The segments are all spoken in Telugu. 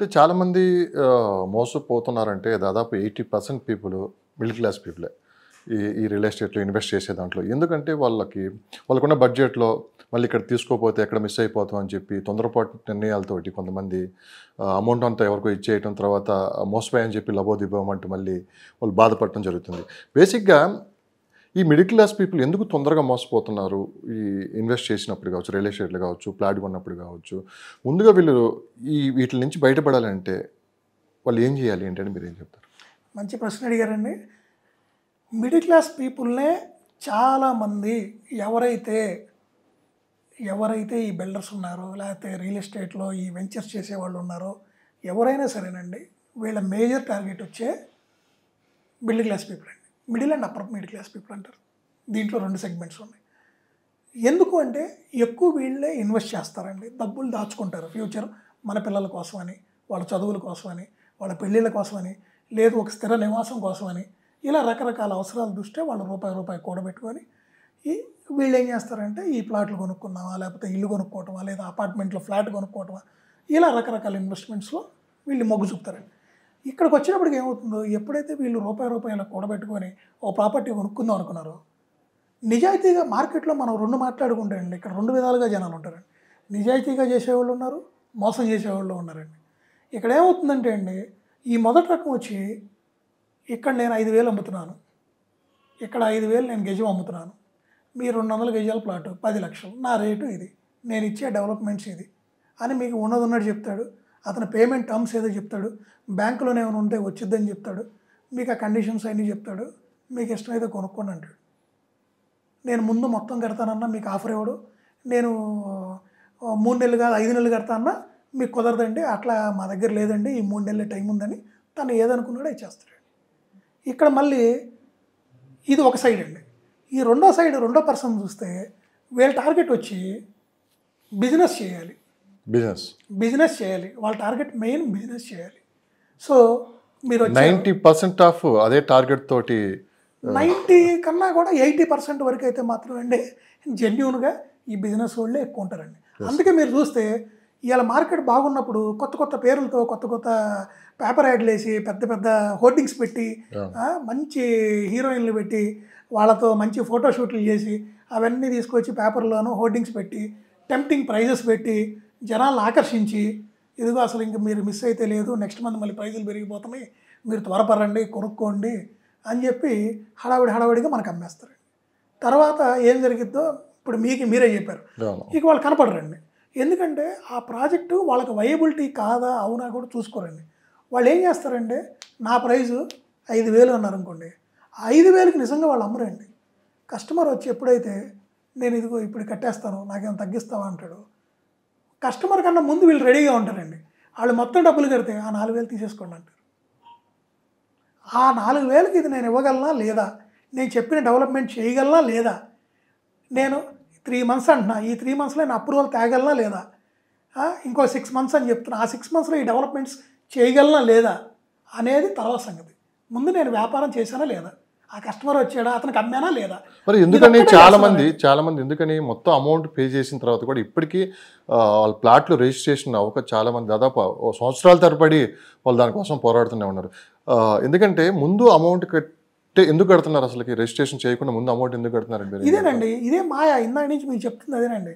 అంటే చాలామంది మోసపోతున్నారంటే దాదాపు eighty percent people middle class పీపులే ఈ ఈ రియల్ ఎస్టేట్లో ఇన్వెస్ట్ చేసే దాంట్లో ఎందుకంటే వాళ్ళకి వాళ్ళకున్న బడ్జెట్లో మళ్ళీ ఇక్కడ తీసుకోకపోతే ఎక్కడ మిస్ అయిపోతాం అని చెప్పి తొందరపాటు నిర్ణయాలతోటి కొంతమంది అమౌంట్ అంతా ఎవరికో ఇచ్చేయటం తర్వాత మోసపోయని చెప్పి అంటూ మళ్ళీ వాళ్ళు బాధపడటం జరుగుతుంది బేసిక్గా ఈ మిడిల్ క్లాస్ పీపుల్ ఎందుకు తొందరగా మోసపోతున్నారు ఈ ఇన్వెస్ట్ చేసినప్పుడు కావచ్చు రియల్ ఎస్టేట్లు కావచ్చు ప్లాట్ కొన్నప్పుడు కావచ్చు ముందుగా వీళ్ళు ఈ వీటి నుంచి బయటపడాలంటే వాళ్ళు ఏం చేయాలి ఏంటని మీరు ఏం చెప్తారు మంచి ప్రశ్న అడిగారండి మిడిల్ క్లాస్ పీపుల్నే చాలామంది ఎవరైతే ఎవరైతే ఈ బిల్డర్స్ ఉన్నారో లేకపోతే రియల్ ఎస్టేట్లో ఈ వెంచర్స్ చేసేవాళ్ళు ఉన్నారో ఎవరైనా సరేనండి వీళ్ళ మేజర్ టార్గెట్ వచ్చే మిడిల్ క్లాస్ పీపుల్ అండి middle and upper middle class people అంటారు దీంట్లో రెండు సెగ్మెంట్స్ ఉన్నాయి ఎందుకు అంటే ఎక్కువ వీళ్ళే ఇన్వెస్ట్ చేస్తారండి డబ్బులు దాచుకుంటారు ఫ్యూచర్ మన పిల్లల కోసం అని వాళ్ళ చదువుల కోసం అని వాళ్ళ పెళ్ళిళ్ళ కోసం అని లేదు ఒక స్థిర నివాసం కోసం అని ఇలా రకరకాల అవసరాల దృష్ట్యా వాళ్ళు రూపాయి రూపాయి కూడబెట్టుకొని ఈ వీళ్ళు ఏం చేస్తారంటే ఈ ప్లాట్లు కొనుక్కున్నావా లేకపోతే ఇల్లు కొనుక్కోవటమా లేదా అపార్ట్మెంట్లో ఫ్లాట్ కొనుక్కోవటమా ఇలా రకరకాల ఇన్వెస్ట్మెంట్స్లో వీళ్ళు మొగ్గు చూపుతారండి ఇక్కడికి వచ్చినప్పటికి ఏమవుతుందో ఎప్పుడైతే వీళ్ళు రూపాయి రూపాయలు కూడబెట్టుకొని ఓ ప్రాపర్టీ కొనుక్కుందాం అనుకున్నారో నిజాయితీగా మార్కెట్లో మనం రెండు మాట్లాడుకుంటారండి ఇక్కడ రెండు విధాలుగా జనాలు ఉంటారండి నిజాయితీగా చేసేవాళ్ళు ఉన్నారు మోసం చేసేవాళ్ళు ఉన్నారండి ఇక్కడ ఏమవుతుందంటే అండి ఈ మొదటి రకం వచ్చి ఇక్కడ నేను ఐదు వేలు అమ్ముతున్నాను ఇక్కడ ఐదు వేలు నేను గజం అమ్ముతున్నాను మీరు రెండు వందల గజాల ప్లాట్ పది లక్షలు నా రేటు ఇది నేను ఇచ్చే డెవలప్మెంట్స్ ఇది అని మీకు ఉన్నది ఉన్నట్టు చెప్తాడు అతను పేమెంట్ టర్మ్స్ ఏదో చెప్తాడు బ్యాంకులో ఏమైనా ఉంటే వచ్చిద్దని చెప్తాడు మీకు ఆ కండిషన్స్ అన్నీ చెప్తాడు మీకు ఇష్టమైతే కొనుక్కోండి అంటాడు నేను ముందు మొత్తం కడతానన్నా మీకు ఆఫర్ ఇవ్వడు నేను మూడు నెలలు కాదు ఐదు నెలలు కడతానన్నా మీకు కుదరదండి అట్లా మా దగ్గర లేదండి ఈ మూడు నెలల టైం ఉందని తను ఏదనుకున్నాడో ఇచ్చేస్తాడు చేస్తాడు ఇక్కడ మళ్ళీ ఇది ఒక సైడ్ అండి ఈ రెండో సైడ్ రెండో పర్సన్ చూస్తే వీళ్ళ టార్గెట్ వచ్చి బిజినెస్ చేయాలి బిజినెస్ బిజినెస్ చేయాలి వాళ్ళ టార్గెట్ మెయిన్ బిజినెస్ చేయాలి సో మీరు నైంటీ పర్సెంట్ ఆఫ్ అదే టార్గెట్ తోటి నైంటీ కన్నా కూడా ఎయిటీ పర్సెంట్ వరకు అయితే మాత్రం అండి జెన్యున్గా ఈ బిజినెస్ వాళ్ళే ఎక్కువ ఉంటారండి అందుకే మీరు చూస్తే ఇవాళ మార్కెట్ బాగున్నప్పుడు కొత్త కొత్త పేర్లతో కొత్త కొత్త పేపర్ యాడ్లు వేసి పెద్ద పెద్ద హోర్డింగ్స్ పెట్టి మంచి హీరోయిన్లు పెట్టి వాళ్ళతో మంచి ఫోటోషూట్లు చేసి అవన్నీ తీసుకొచ్చి పేపర్లోనూ హోర్డింగ్స్ పెట్టి టెంప్టింగ్ ప్రైజెస్ పెట్టి జనాలను ఆకర్షించి ఇదిగో అసలు ఇంక మీరు మిస్ అయితే లేదు నెక్స్ట్ మంత్ మళ్ళీ ప్రైజులు పెరిగిపోతామే మీరు త్వరపరండి కొనుక్కోండి అని చెప్పి హడావిడి హడావిడిగా మనకు అమ్మేస్తారు తర్వాత ఏం జరిగిద్దో ఇప్పుడు మీకు మీరే చెప్పారు ఇక వాళ్ళు కనపడరండి ఎందుకంటే ఆ ప్రాజెక్టు వాళ్ళకి వయబిలిటీ కాదా అవునా కూడా చూసుకోరండి వాళ్ళు ఏం చేస్తారంటే నా ప్రైజు ఐదు వేలు అన్నారు అనుకోండి ఐదు వేలకు నిజంగా వాళ్ళు అమ్మరండి కస్టమర్ వచ్చి ఎప్పుడైతే నేను ఇదిగో ఇప్పుడు కట్టేస్తాను నాకేం తగ్గిస్తావా అంటాడు కస్టమర్ కన్నా ముందు వీళ్ళు రెడీగా ఉంటారండి వాళ్ళు మొత్తం డబ్బులు కడితే ఆ నాలుగు వేలు తీసేసుకోండి అంటారు ఆ నాలుగు వేలకి ఇది నేను ఇవ్వగలనా లేదా నేను చెప్పిన డెవలప్మెంట్ చేయగలనా లేదా నేను త్రీ మంత్స్ అంటున్నా ఈ త్రీ మంత్స్లో నేను అప్రూవల్ తేగలనా లేదా ఇంకో సిక్స్ మంత్స్ అని చెప్తున్నా ఆ సిక్స్ మంత్స్లో ఈ డెవలప్మెంట్స్ చేయగలనా లేదా అనేది తర్వాత సంగతి ముందు నేను వ్యాపారం చేశానా లేదా ఆ కస్టమర్ వచ్చాడా అతనికి అమ్మానా లేదా మరి ఎందుకని చాలా మంది చాలా మంది ఎందుకని మొత్తం అమౌంట్ పే చేసిన తర్వాత కూడా ఇప్పటికీ వాళ్ళ ప్లాట్లు రిజిస్ట్రేషన్ అవ్వక చాలా మంది దాదాపు సంవత్సరాల తరపడి వాళ్ళు దానికోసం పోరాడుతూనే ఉన్నారు ఎందుకంటే ముందు అమౌంట్ కట్టే ఎందుకు కడుతున్నారు అసలుకి రిజిస్ట్రేషన్ చేయకుండా ముందు అమౌంట్ ఎందుకు కడుతున్నారు ఇదేనండి ఇదే మాయా ఇందాక నుంచి మీరు చెప్తుంది అదేనండి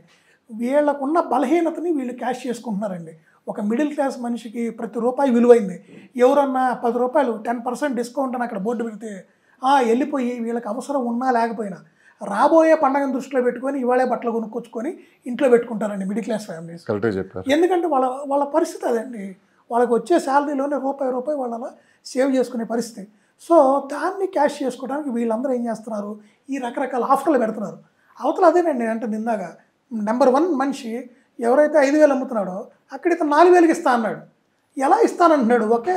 వీళ్ళకున్న బలహీనతని వీళ్ళు క్యాష్ చేసుకుంటున్నారండి ఒక మిడిల్ క్లాస్ మనిషికి ప్రతి రూపాయి విలువైంది ఎవరన్నా పది రూపాయలు టెన్ పర్సెంట్ డిస్కౌంట్ అని అక్కడ బోర్డు పెడితే వెళ్ళిపోయి వీళ్ళకి అవసరం ఉన్నా లేకపోయినా రాబోయే పండగను దృష్టిలో పెట్టుకొని ఇవాళే బట్టలు కొనుక్కొచ్చుకొని ఇంట్లో పెట్టుకుంటారండి మిడిల్ క్లాస్ ఫ్యామిలీస్ ఎందుకంటే వాళ్ళ వాళ్ళ పరిస్థితి అదండి వాళ్ళకి వచ్చే శాలరీలోనే రూపాయి రూపాయి వాళ్ళ సేవ్ చేసుకునే పరిస్థితి సో దాన్ని క్యాష్ చేసుకోవడానికి వీళ్ళందరూ ఏం చేస్తున్నారు ఈ రకరకాల ఆఫర్లు పెడుతున్నారు అవతల అదేనండి అంటే నిందాక నెంబర్ వన్ మనిషి ఎవరైతే ఐదు వేలు అమ్ముతున్నాడో అక్కడ ఇతను నాలుగు వేలకి ఇస్తా అన్నాడు ఎలా ఇస్తానంటున్నాడు ఒకే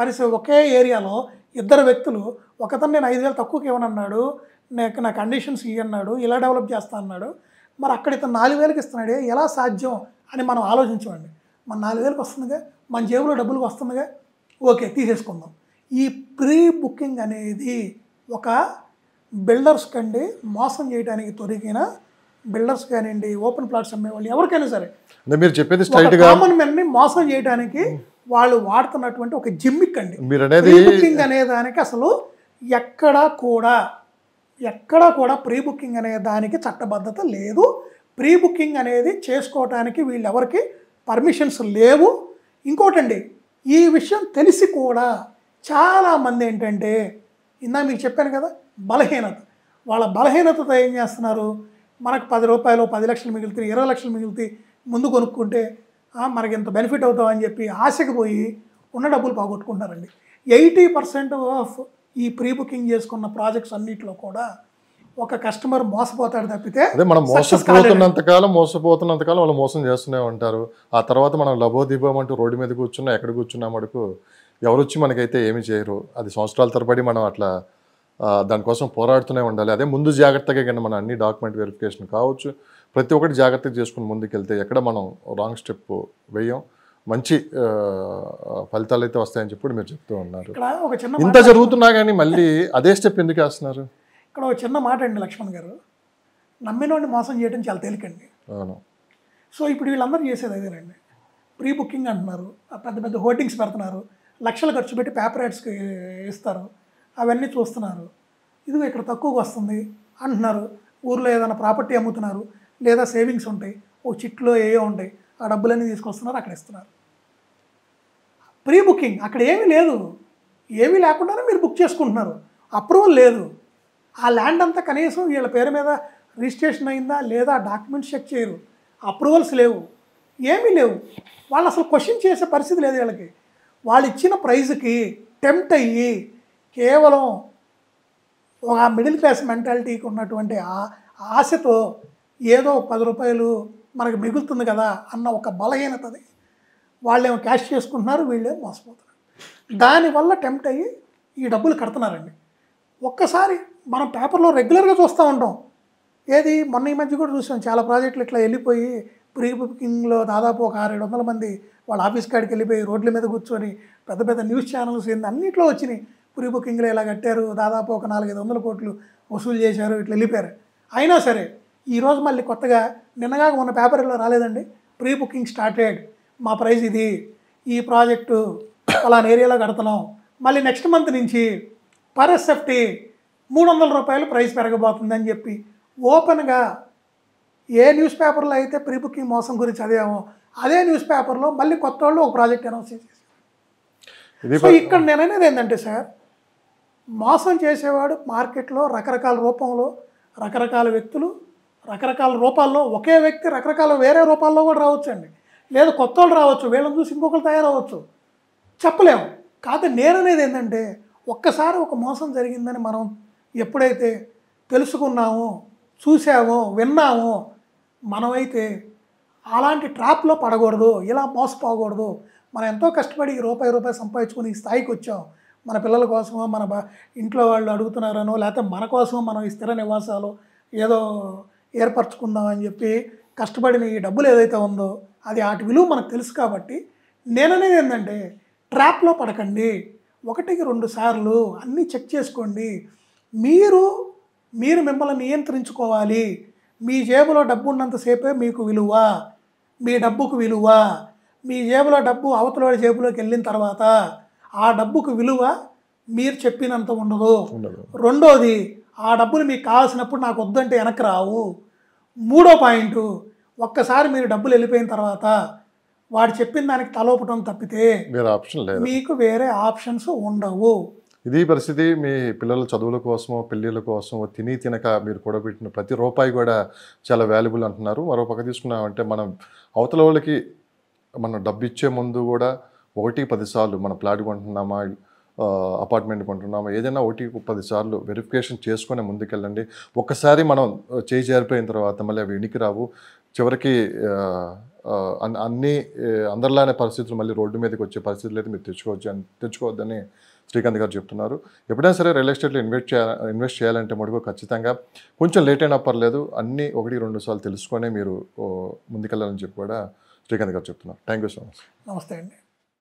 పరిస్థితి ఒకే ఏరియాలో ఇద్దరు వ్యక్తులు ఒకతను నేను ఐదు వేలు తక్కువకి ఇవ్వనన్నాడు నాకు నా కండిషన్స్ అన్నాడు ఇలా డెవలప్ చేస్తా అన్నాడు మరి అక్కడ ఇతను నాలుగు వేలకు ఇస్తున్నాడే ఎలా సాధ్యం అని మనం ఆలోచించమండి మన నాలుగు వేలకు వస్తుందిగా మన జేబులో డబ్బులకు వస్తుందిగా ఓకే తీసేసుకుందాం ఈ ప్రీ బుకింగ్ అనేది ఒక బిల్డర్స్ కండి మోసం చేయడానికి తొరిగిన బిల్డర్స్ కానివ్వండి ఓపెన్ ప్లాట్స్ అమ్మేవాళ్ళు ఎవరికైనా సరే మీరు చెప్పేది మోసం చేయడానికి వాళ్ళు వాడుతున్నటువంటి ఒక జిమ్మిక్ అండి ప్రీబుకింగ్ అనే దానికి అసలు ఎక్కడా కూడా ఎక్కడా కూడా ప్రీ బుకింగ్ అనే దానికి చట్టబద్ధత లేదు ప్రీ బుకింగ్ అనేది చేసుకోవటానికి వీళ్ళెవరికి పర్మిషన్స్ లేవు ఇంకోటండి ఈ విషయం తెలిసి కూడా చాలామంది ఏంటంటే ఇందా మీకు చెప్పాను కదా బలహీనత వాళ్ళ బలహీనతతో ఏం చేస్తున్నారు మనకు పది రూపాయలు పది లక్షలు మిగిలితే ఇరవై లక్షలు మిగిలితే ముందు కొనుక్కుంటే మనకి ఇంత బెనిఫిట్ అవుతామని చెప్పి ఆశకు పోయి ఉన్న డబ్బులు పోగొట్టుకుంటారండి ఎయిటీ పర్సెంట్ ఆఫ్ ఈ ప్రీ బుకింగ్ చేసుకున్న ప్రాజెక్ట్స్ అన్నింటిలో కూడా ఒక కస్టమర్ మోసపోతాడు తప్పితే అదే మనం మోసపోతున్నంత కాలం మోసపోతున్నంత కాలం వాళ్ళు మోసం చేస్తూనే ఉంటారు ఆ తర్వాత మనం లబోదిబం అంటూ రోడ్డు మీద కూర్చున్నా ఎక్కడ కూర్చున్నా మటుకు ఎవరొచ్చి మనకైతే ఏమి చేయరు అది సంవత్సరాల తరబడి మనం అట్లా దానికోసం పోరాడుతూనే ఉండాలి అదే ముందు జాగ్రత్తగా కానీ మన అన్ని డాక్యుమెంట్ వెరిఫికేషన్ కావచ్చు ప్రతి ఒక్కటి జాగ్రత్తగా చేసుకుని ముందుకెళ్తే ఎక్కడ మనం రాంగ్ స్టెప్ వేయం మంచి ఫలితాలు అయితే వస్తాయని చెప్పి మీరు చెప్తూ ఉన్నారు ఇంత జరుగుతున్నా కానీ మళ్ళీ అదే స్టెప్ ఎందుకు వేస్తున్నారు ఇక్కడ ఒక చిన్న మాట అండి లక్ష్మణ్ గారు నమ్మినోడిని మోసం చేయడం చాలా తేలికండి అవును సో ఇప్పుడు వీళ్ళందరూ చేసేది అదేనండి ప్రీ బుకింగ్ అంటున్నారు పెద్ద పెద్ద హోర్డింగ్స్ పెడుతున్నారు లక్షలు ఖర్చు పెట్టి పేపర్ యాడ్స్కి ఇస్తారు అవన్నీ చూస్తున్నారు ఇది ఇక్కడ తక్కువగా వస్తుంది అంటున్నారు ఊర్లో ఏదైనా ప్రాపర్టీ అమ్ముతున్నారు లేదా సేవింగ్స్ ఉంటాయి ఓ చిట్లో ఏయో ఉంటాయి ఆ డబ్బులన్నీ తీసుకొస్తున్నారు అక్కడ ఇస్తున్నారు ప్రీ బుకింగ్ అక్కడ ఏమీ లేదు ఏమీ లేకుండానే మీరు బుక్ చేసుకుంటున్నారు అప్రూవల్ లేదు ఆ ల్యాండ్ అంతా కనీసం వీళ్ళ పేరు మీద రిజిస్ట్రేషన్ అయిందా లేదా డాక్యుమెంట్స్ చెక్ చేయరు అప్రూవల్స్ లేవు ఏమీ లేవు వాళ్ళు అసలు క్వశ్చన్ చేసే పరిస్థితి లేదు వీళ్ళకి వాళ్ళు ఇచ్చిన ప్రైజ్కి టెంప్ట్ అయ్యి కేవలం ఒక మిడిల్ క్లాస్ మెంటాలిటీకి ఉన్నటువంటి ఆశతో ఏదో పది రూపాయలు మనకు మిగులుతుంది కదా అన్న ఒక బలహీనతది వాళ్ళేమో క్యాష్ చేసుకుంటున్నారు వీళ్ళేమో మోసపోతున్నారు దానివల్ల టెంప్ట్ అయ్యి ఈ డబ్బులు కడుతున్నారండి ఒక్కసారి మనం పేపర్లో రెగ్యులర్గా చూస్తూ ఉంటాం ఏది మొన్న ఈ మధ్య కూడా చూసాం చాలా ప్రాజెక్టులు ఇట్లా వెళ్ళిపోయి ప్రీ బుకింగ్లో దాదాపు ఒక ఆరేడు వందల మంది వాళ్ళ ఆఫీస్ కాడికి వెళ్ళిపోయి రోడ్ల మీద కూర్చొని పెద్ద పెద్ద న్యూస్ ఛానల్స్ ఏంది అన్నింటిలో వచ్చినాయి ప్రీ బుకింగ్లో ఇలా కట్టారు దాదాపు ఒక నాలుగైదు వందల కోట్లు వసూలు చేశారు ఇట్లా వెళ్ళిపోయారు అయినా సరే ఈరోజు మళ్ళీ కొత్తగా నిన్నగా ఉన్న పేపర్లో రాలేదండి ప్రీ బుకింగ్ స్టార్టెడ్ మా ప్రైజ్ ఇది ఈ ప్రాజెక్టు అలా ఏరియాలో కడుతున్నాం మళ్ళీ నెక్స్ట్ మంత్ నుంచి పర్ ఎస్ఎఫ్టీ మూడు వందల రూపాయలు ప్రైస్ పెరగబోతుందని చెప్పి ఓపెన్గా ఏ న్యూస్ పేపర్లో అయితే ప్రీ బుకింగ్ మోసం గురించి చదివామో అదే న్యూస్ పేపర్లో మళ్ళీ కొత్త వాళ్ళు ఒక ప్రాజెక్ట్ అనౌన్స్ చేసేసారు సో ఇక్కడ నేననేది ఏంటంటే సార్ మోసం చేసేవాడు మార్కెట్లో రకరకాల రూపంలో రకరకాల వ్యక్తులు రకరకాల రూపాల్లో ఒకే వ్యక్తి రకరకాల వేరే రూపాల్లో కూడా రావచ్చండి లేదు కొత్త వాళ్ళు రావచ్చు వీళ్ళని చూసి ఇంకొకరు తయారవచ్చు చెప్పలేము కాదు నేననేది ఏంటంటే ఒక్కసారి ఒక మోసం జరిగిందని మనం ఎప్పుడైతే తెలుసుకున్నామో చూసామో విన్నామో మనమైతే అలాంటి ట్రాప్లో పడకూడదు ఇలా మోసపోకూడదు మనం ఎంతో కష్టపడి ఈ రూపాయి రూపాయి సంపాదించుకుని ఈ స్థాయికి వచ్చాం మన పిల్లల కోసమో మన ఇంట్లో వాళ్ళు అడుగుతున్నారనో లేకపోతే మన కోసమో మనం ఈ స్థిర నివాసాలు ఏదో ఏర్పరచుకుందాం అని చెప్పి కష్టపడిన ఈ డబ్బులు ఏదైతే ఉందో అది వాటి విలువ మనకు తెలుసు కాబట్టి నేననేది ఏంటంటే ట్రాప్లో పడకండి ఒకటికి రెండు సార్లు అన్నీ చెక్ చేసుకోండి మీరు మీరు మిమ్మల్ని నియంత్రించుకోవాలి మీ జేబులో డబ్బు ఉన్నంతసేపే మీకు విలువ మీ డబ్బుకు విలువ మీ జేబులో డబ్బు అవతల జేబులోకి వెళ్ళిన తర్వాత ఆ డబ్బుకు విలువ మీరు చెప్పినంత ఉండదు రెండోది ఆ డబ్బులు మీకు కావాల్సినప్పుడు నాకు వద్దంటే వెనక్కి రావు మూడో పాయింట్ ఒక్కసారి మీరు డబ్బులు వెళ్ళిపోయిన తర్వాత వాడు చెప్పిన దానికి తలోపటం తప్పితే ఆప్షన్ లేదు మీకు వేరే ఆప్షన్స్ ఉండవు ఇది పరిస్థితి మీ పిల్లల చదువుల కోసం పెళ్ళిళ్ళ కోసం తిని తినక మీరు కూడబెట్టిన ప్రతి రూపాయి కూడా చాలా వాల్యుబుల్ అంటున్నారు మరో పక్క తీసుకున్నామంటే మనం అవతల వాళ్ళకి మనం డబ్బు ఇచ్చే ముందు కూడా ఒకటి పదిసార్లు మన ప్లాట్ కొంటున్నామా అపార్ట్మెంట్ కొంటున్నామో ఏదైనా ఒకటి పది సార్లు వెరిఫికేషన్ చేసుకునే ముందుకెళ్ళండి ఒక్కసారి మనం చేయి చేరిపోయిన తర్వాత మళ్ళీ అవి ఇనికి రావు చివరికి అన్ని అందరిలానే పరిస్థితులు మళ్ళీ రోడ్డు మీదకి వచ్చే పరిస్థితులు అయితే మీరు తెచ్చుకోవచ్చు అని తెచ్చుకోవద్దని శ్రీకాంత్ గారు చెప్తున్నారు ఎప్పుడైనా సరే రియల్ ఎస్టేట్లో ఇన్వెస్ట్ చేయాలి ఇన్వెస్ట్ చేయాలంటే మటుకు ఖచ్చితంగా కొంచెం లేట్ అయినా పర్లేదు అన్నీ ఒకటి రెండు సార్లు తెలుసుకొని మీరు ముందుకెళ్ళాలని చెప్పి కూడా శ్రీకాంత్ గారు చెప్తున్నారు థ్యాంక్ యూ సో మచ్ నమస్తే అండి